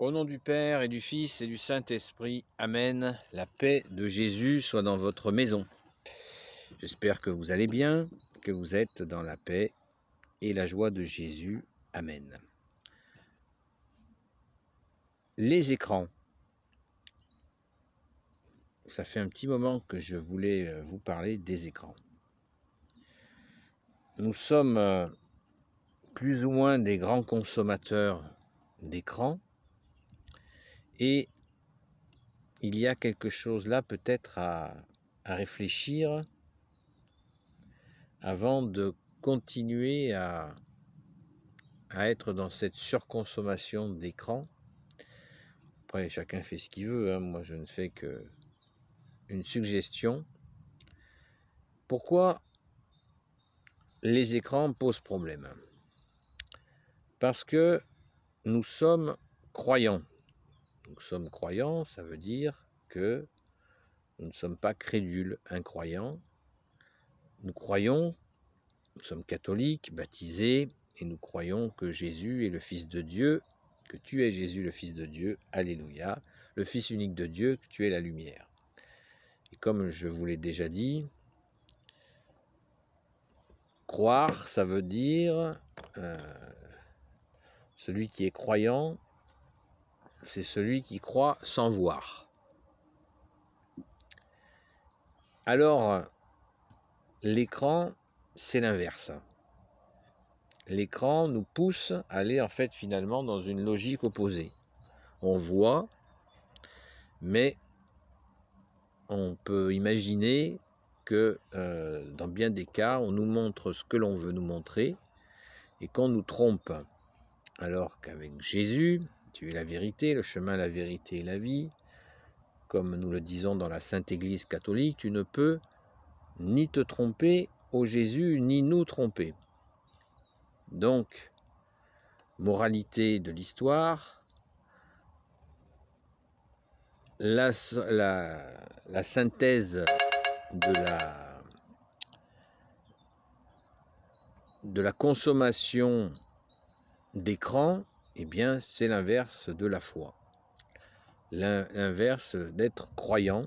Au nom du Père et du Fils et du Saint-Esprit, Amen. La paix de Jésus soit dans votre maison. J'espère que vous allez bien, que vous êtes dans la paix et la joie de Jésus. Amen. Les écrans. Ça fait un petit moment que je voulais euh, vous parler des écrans. Nous sommes euh, plus ou moins des grands consommateurs d'écrans et il y a quelque chose là peut-être à, réfléchir avant de continuer à, être dans cette surconsommation d'écran. Après, chacun fait ce qu'il veut, hein. moi je ne fais que une suggestion. Pourquoi les écrans posent problème Parce que nous sommes croyants. Nous sommes croyants, ça veut dire que nous ne sommes pas crédules, incroyants. Nous croyons, nous sommes catholiques, baptisés, et nous croyons que Jésus est le Fils de Dieu, que tu es Jésus le Fils de Dieu, Alléluia, le Fils unique de Dieu, que tu es la lumière. Et comme je vous l'ai déjà dit, croire, ça veut dire euh, celui qui est croyant c'est celui qui croit sans voir. Alors, l'écran, c'est l'inverse. L'écran nous pousse à aller en fait finalement dans une logique opposée. On voit, mais on peut imaginer que euh, dans bien des cas, on nous montre ce que l'on veut nous montrer et qu'on nous trompe. Alors qu'avec Jésus, tu es la vérité, le chemin, la vérité et la vie. Comme nous le disons dans la Sainte Église catholique, tu ne peux ni te tromper, au Jésus, ni nous tromper. Donc, moralité de l'histoire, la, synthèse de la, de la consommation d'écran eh bien, c'est l'inverse de la foi. L'inverse d'être croyant,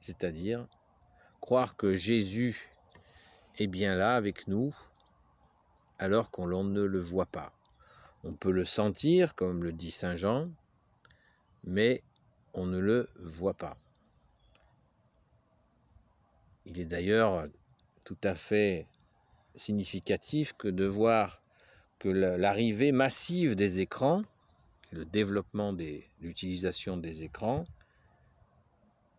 c'est-à-dire croire que Jésus est bien là avec nous, alors qu'on ne le voit pas. On peut le sentir, comme le dit Saint Jean, mais on ne le voit pas. Il est d'ailleurs tout à fait significatif que de voir que l'arrivée massive des écrans, le développement de l'utilisation des écrans,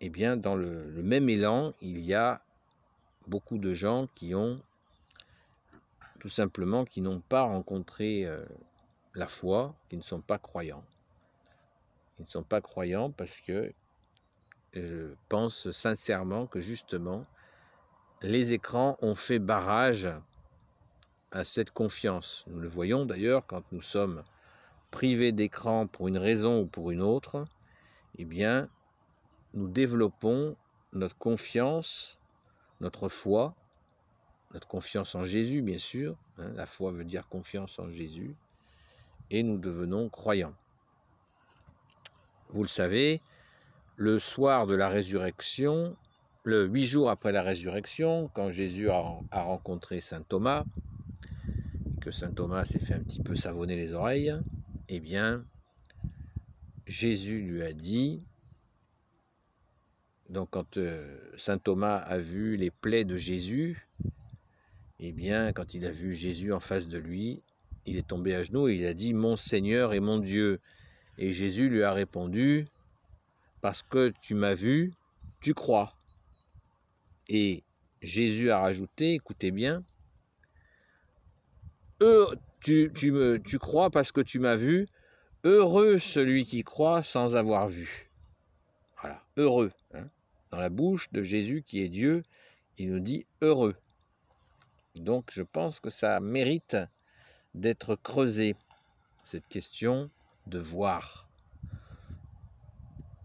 eh bien, dans le, même élan, il y a beaucoup de gens qui ont, tout simplement, qui n'ont pas rencontré euh, la foi, qui ne sont pas croyants. Ils ne sont pas croyants parce que je pense sincèrement que justement, les écrans ont fait barrage à cette confiance. Nous le voyons d'ailleurs quand nous sommes privés d'écran pour une raison ou pour une autre, eh bien, nous développons notre confiance, notre foi, notre confiance en Jésus, bien sûr. Hein, la foi veut dire confiance en Jésus. Et nous devenons croyants. Vous le savez, le soir de la résurrection, le huit jours après la résurrection, quand Jésus a rencontré saint Thomas, que saint Thomas s'est fait un petit peu savonner les oreilles, et eh bien, Jésus lui a dit, donc quand euh, saint Thomas a vu les plaies de Jésus, et eh bien, quand il a vu Jésus en face de lui, il est tombé à genoux et il a dit Mon Seigneur et mon Dieu. Et Jésus lui a répondu Parce que tu m'as vu, tu crois. Et Jésus a rajouté Écoutez bien, tu, me, tu crois parce que tu m'as vu. Heureux celui qui croit sans avoir vu. Voilà, heureux. Hein. Dans la bouche de Jésus qui est Dieu, il nous dit heureux. Donc je pense que ça mérite d'être creusé, cette question de voir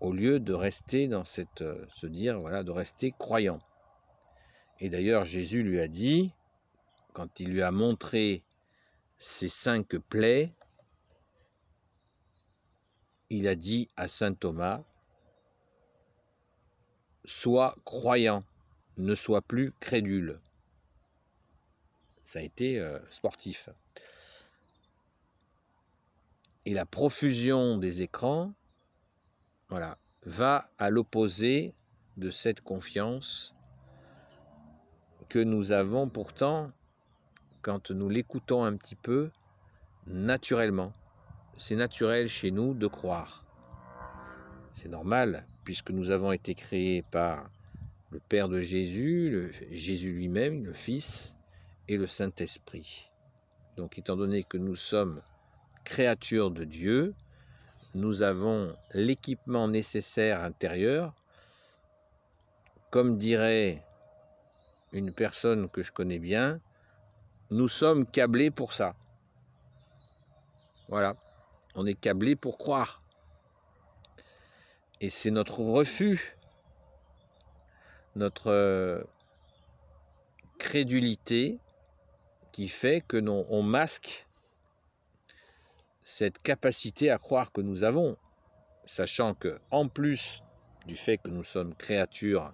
au lieu de rester dans cette, euh, se dire, voilà, de rester croyant. Et d'ailleurs, Jésus lui a dit, quand il lui a montré ces cinq plaies, il a dit à saint Thomas, Sois croyant, ne sois plus crédule. Ça a été euh, sportif. Et la profusion des écrans, voilà, va à l'opposé de cette confiance que nous avons pourtant quand nous l'écoutons un petit peu naturellement. C'est naturel chez nous de croire. C'est normal, puisque nous avons été créés par le Père de Jésus, Jésus lui-même, le Fils et le Saint-Esprit. Donc étant donné que nous sommes créatures de Dieu, nous avons l'équipement nécessaire intérieur. Comme dirait une personne que je connais bien, nous sommes câblés pour ça. Voilà. On est câblés pour croire. Et c'est notre refus, notre euh, crédulité qui fait que non, on masque cette capacité à croire que nous avons, sachant que en plus du fait que nous sommes créatures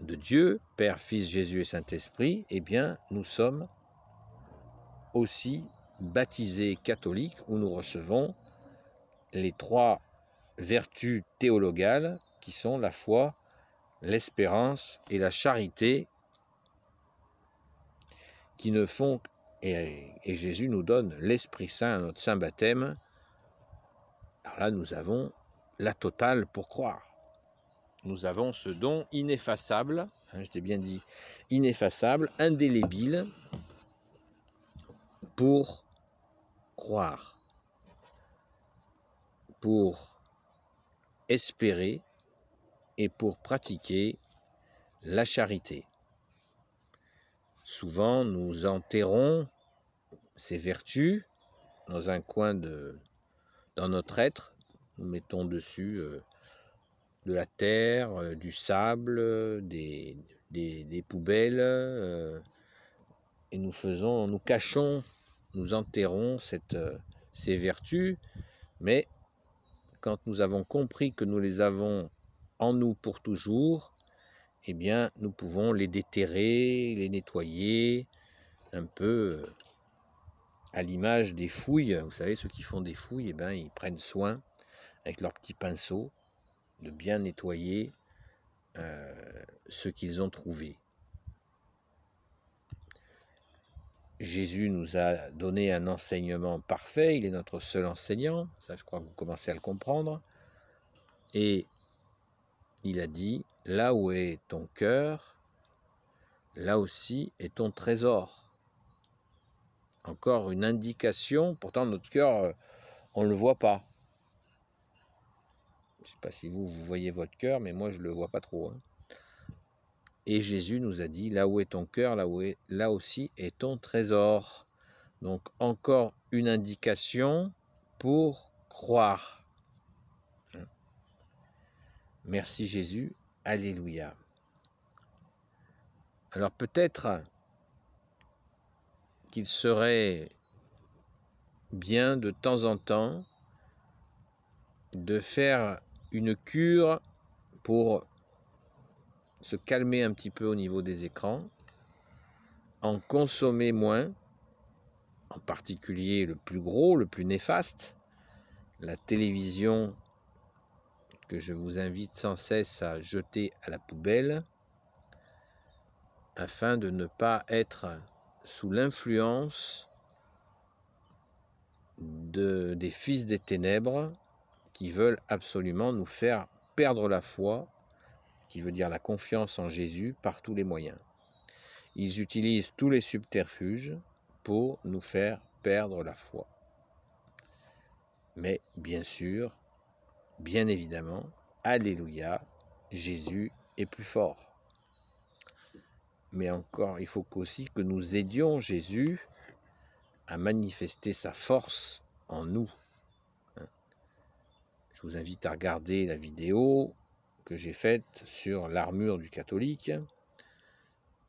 de Dieu, Père, Fils, Jésus et Saint-Esprit, eh bien, nous sommes aussi baptisés catholiques où nous recevons les trois vertus théologales qui sont la foi, l'espérance et la charité qui ne font et, Jésus nous donne l'Esprit Saint à notre Saint Baptême. Alors là, nous avons la totale pour croire nous avons ce don ineffaçable, hein, je t'ai bien dit, ineffaçable, indélébile, pour croire, pour espérer et pour pratiquer la charité. Souvent, nous enterrons ces vertus dans un coin de dans notre être, nous mettons dessus euh, de la terre, euh, du sable, euh, des, des, poubelles. Euh, et nous faisons, nous cachons, nous enterrons cette, ces vertus. Mais quand nous avons compris que nous les avons en nous pour toujours, eh bien, nous pouvons les déterrer, les nettoyer, un peu à l'image des fouilles. Vous savez, ceux qui font des fouilles, eh ben, ils prennent soin avec leurs petits pinceaux, de bien nettoyer euh, ce qu'ils ont trouvé. Jésus nous a donné un enseignement parfait, il est notre seul enseignant, ça je crois que vous commencez à le comprendre, et il a dit, là où est ton cœur, là aussi est ton trésor. Encore une indication, pourtant notre cœur, euh, on ne le voit pas. Je sais pas si vous, voyez votre cœur, mais moi, je le vois pas trop. Hein. Et Jésus nous a dit, là où est ton cœur, là, où est, là aussi est ton trésor. Donc encore une indication pour croire. Hein. Merci Jésus, Alléluia. Alors peut-être qu'il serait bien de temps en temps de faire une cure pour se calmer un petit peu au niveau des écrans, en consommer moins, en particulier le plus gros, le plus néfaste, la télévision que je vous invite sans cesse à jeter à la poubelle, afin de ne pas être sous l'influence de, des fils des ténèbres qui veulent absolument nous faire perdre la foi, qui veut dire la confiance en Jésus, par tous les moyens. Ils utilisent tous les subterfuges pour nous faire perdre la foi. Mais bien sûr, bien évidemment, Alléluia, Jésus est plus fort. Mais encore, il faut aussi que nous aidions Jésus à manifester sa force en nous. Je vous invite à regarder la vidéo que j'ai faite sur l'armure du catholique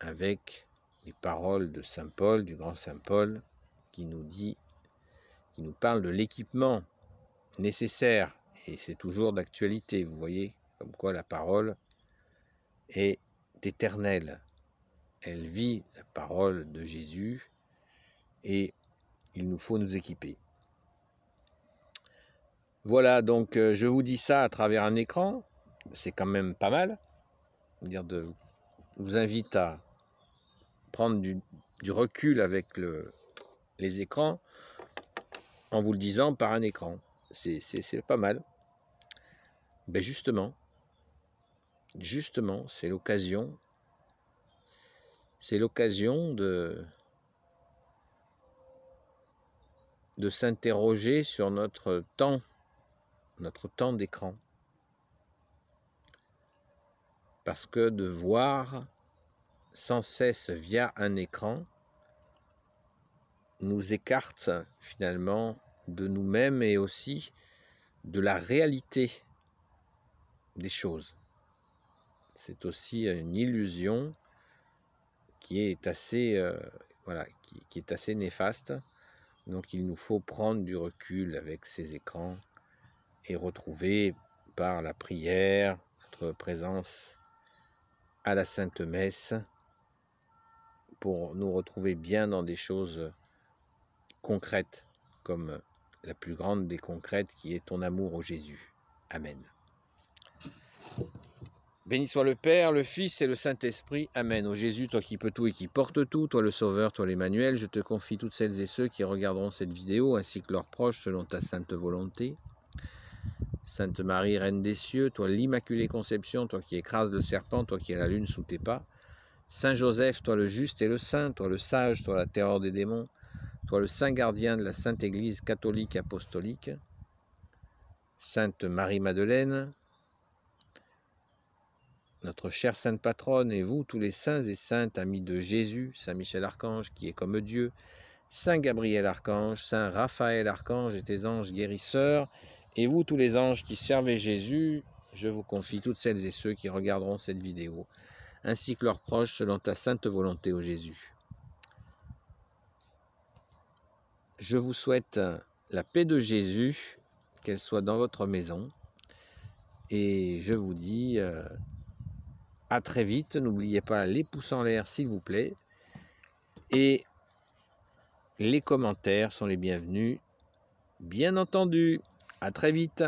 avec les paroles de Saint Paul, du grand Saint Paul, qui nous dit, qui nous parle de l'équipement nécessaire. Et c'est toujours d'actualité, vous voyez, comme quoi la parole est éternelle. Elle vit la parole de Jésus et il nous faut nous équiper. Voilà, donc euh, je vous dis ça à travers un écran, c'est quand même pas mal. de, je vous invite à prendre du, recul avec les écrans en vous le disant par un écran. C'est pas mal. Mais ben, justement, justement, c'est l'occasion. C'est l'occasion de, de s'interroger sur notre temps notre temps d'écran. Parce que de voir sans cesse via un écran nous écarte finalement de nous-mêmes et aussi de la réalité des choses. C'est aussi une illusion qui est assez, euh, voilà, qui est assez néfaste. Donc il nous faut prendre du recul avec ces écrans et retrouver par la prière, notre présence à la Sainte Messe, pour nous retrouver bien dans des choses concrètes, comme la plus grande des concrètes qui est ton amour au Jésus. Amen. Béni soit le Père, le Fils et le Saint-Esprit. Amen. Au Jésus, toi qui peux tout et qui porte tout, toi le Sauveur, toi l'Emmanuel, je te confie toutes celles et ceux qui regarderont cette vidéo, ainsi que leurs proches, selon ta sainte volonté. Sainte Marie, Reine des cieux, toi l'Immaculée Conception, toi qui écrases le serpent, toi qui as la lune sous tes pas. Saint Joseph, toi le juste et le saint, toi le sage, toi la terreur des démons, toi le saint gardien de la Sainte Église catholique apostolique. Sainte Marie-Madeleine, notre chère Sainte Patronne, et vous, tous les saints et saintes amis de Jésus, Saint Michel Archange, qui est comme Dieu, Saint Gabriel Archange, Saint Raphaël Archange et tes anges guérisseurs, et vous, tous les anges qui servez Jésus, je vous confie toutes celles et ceux qui regarderont cette vidéo, ainsi que leurs proches selon ta sainte volonté, au Jésus. Je vous souhaite la paix de Jésus, qu'elle soit dans votre maison. Et je vous dis euh, à très vite. N'oubliez pas les pouces en l'air, s'il vous plaît. Et les commentaires sont les bienvenus, bien entendu. À très vite